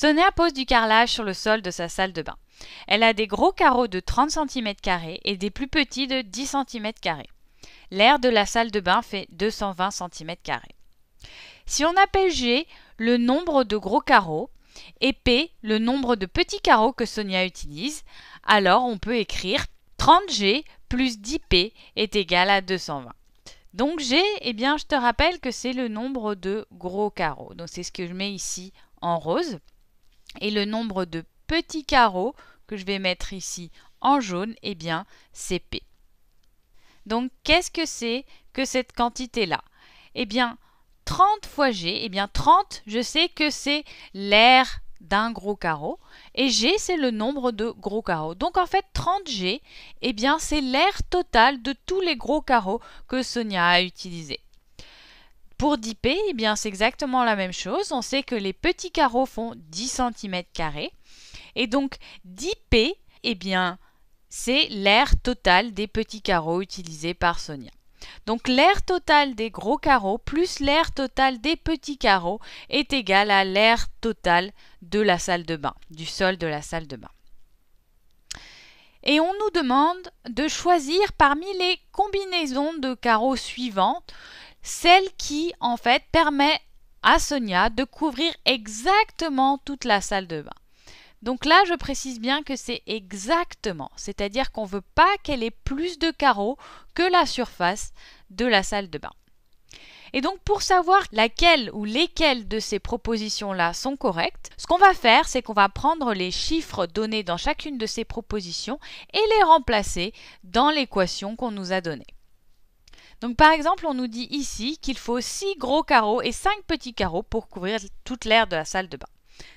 Sonia pose du carrelage sur le sol de sa salle de bain. Elle a des gros carreaux de 30 cm et des plus petits de 10 cm. L'air de la salle de bain fait 220 cm. Si on appelle G le nombre de gros carreaux et P le nombre de petits carreaux que Sonia utilise, alors on peut écrire 30G plus 10P est égal à 220. Donc G, eh bien, je te rappelle que c'est le nombre de gros carreaux. Donc c'est ce que je mets ici en rose. Et le nombre de petits carreaux que je vais mettre ici en jaune, eh bien, c'est P. Donc, qu'est-ce que c'est que cette quantité-là Eh bien, 30 fois G, eh bien 30, je sais que c'est l'air d'un gros carreau. Et G, c'est le nombre de gros carreaux. Donc en fait, 30G, eh bien c'est l'air total de tous les gros carreaux que Sonia a utilisés. Pour 10 p, eh bien c'est exactement la même chose. On sait que les petits carreaux font 10 cm et donc 10 p, eh bien c'est l'aire totale des petits carreaux utilisés par Sonia. Donc l'aire totale des gros carreaux plus l'aire totale des petits carreaux est égale à l'aire totale de la salle de bain, du sol de la salle de bain. Et on nous demande de choisir parmi les combinaisons de carreaux suivantes celle qui en fait permet à Sonia de couvrir exactement toute la salle de bain. Donc là, je précise bien que c'est exactement, c'est-à-dire qu'on ne veut pas qu'elle ait plus de carreaux que la surface de la salle de bain. Et donc pour savoir laquelle ou lesquelles de ces propositions-là sont correctes, ce qu'on va faire, c'est qu'on va prendre les chiffres donnés dans chacune de ces propositions et les remplacer dans l'équation qu'on nous a donnée. Donc par exemple, on nous dit ici qu'il faut 6 gros carreaux et 5 petits carreaux pour couvrir toute l'aire de la salle de bain.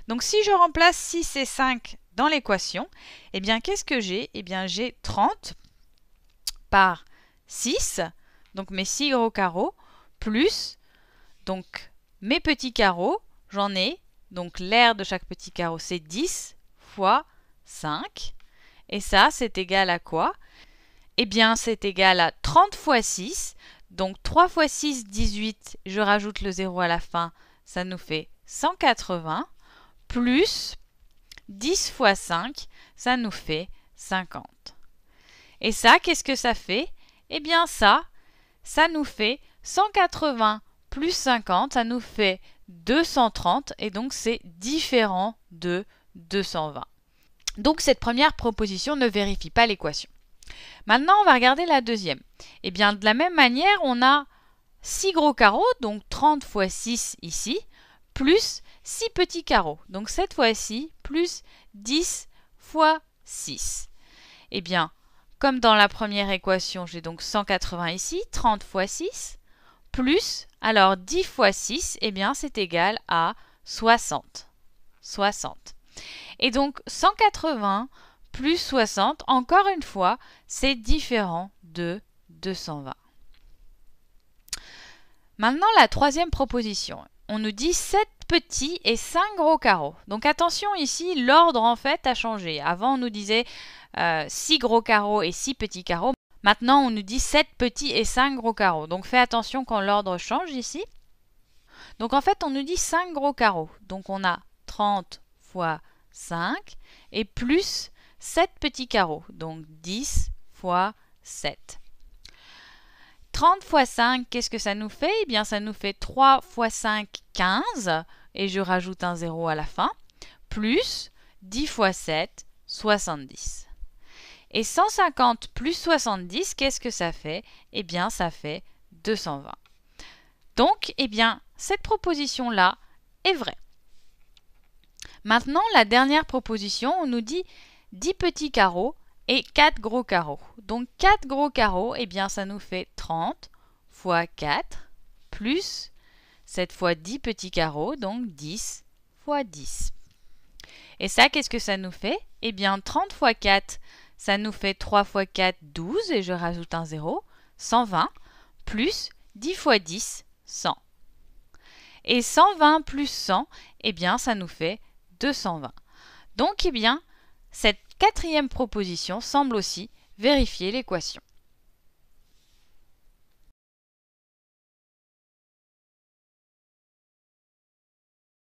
Donc si je remplace 6 et 5 dans l'équation, eh bien qu'est-ce que j'ai Eh bien j'ai 30 par 6, donc mes 6 gros carreaux, plus donc mes petits carreaux, j'en ai, donc l'aire de chaque petit carreau c'est 10 fois 5, et ça c'est égal à quoi eh bien c'est égal à 30 fois 6. Donc 3 fois 6, 18, je rajoute le 0 à la fin, ça nous fait 180, plus 10 fois 5, ça nous fait 50. Et ça, qu'est-ce que ça fait Eh bien ça, ça nous fait 180 plus 50, ça nous fait 230, et donc c'est différent de 220. Donc cette première proposition ne vérifie pas l'équation. Maintenant, on va regarder la deuxième. Eh bien, de la même manière, on a 6 gros carreaux, donc 30 fois 6 ici, plus 6 petits carreaux, donc 7 fois 6, plus 10 fois 6. Eh bien, comme dans la première équation, j'ai donc 180 ici, 30 fois 6, plus, alors 10 fois 6, eh bien c'est égal à 60. 60. Et donc 180 plus 60, encore une fois, c'est différent de 220. Maintenant, la troisième proposition. On nous dit 7 petits et 5 gros carreaux. Donc attention ici, l'ordre en fait a changé. Avant, on nous disait 6 euh, gros carreaux et 6 petits carreaux. Maintenant, on nous dit 7 petits et 5 gros carreaux. Donc fais attention quand l'ordre change ici. Donc en fait, on nous dit 5 gros carreaux. Donc on a 30 fois 5 et plus 7 petits carreaux, donc 10 fois 7. 30 fois 5, qu'est-ce que ça nous fait Eh bien, ça nous fait 3 fois 5, 15, et je rajoute un 0 à la fin, plus 10 fois 7, 70. Et 150 plus 70, qu'est-ce que ça fait Eh bien, ça fait 220. Donc, eh bien, cette proposition-là est vraie. Maintenant, la dernière proposition, on nous dit 10 petits carreaux et 4 gros carreaux. Donc 4 gros carreaux, eh bien ça nous fait 30 fois 4 plus 7 fois 10 petits carreaux, donc 10 fois 10. Et ça, qu'est-ce que ça nous fait Eh bien 30 fois 4, ça nous fait 3 fois 4, 12, et je rajoute un 0, 120, plus 10 fois 10, 100. Et 120 plus 100, eh bien ça nous fait 220. Donc, eh bien, cette quatrième proposition semble aussi vérifier l'équation.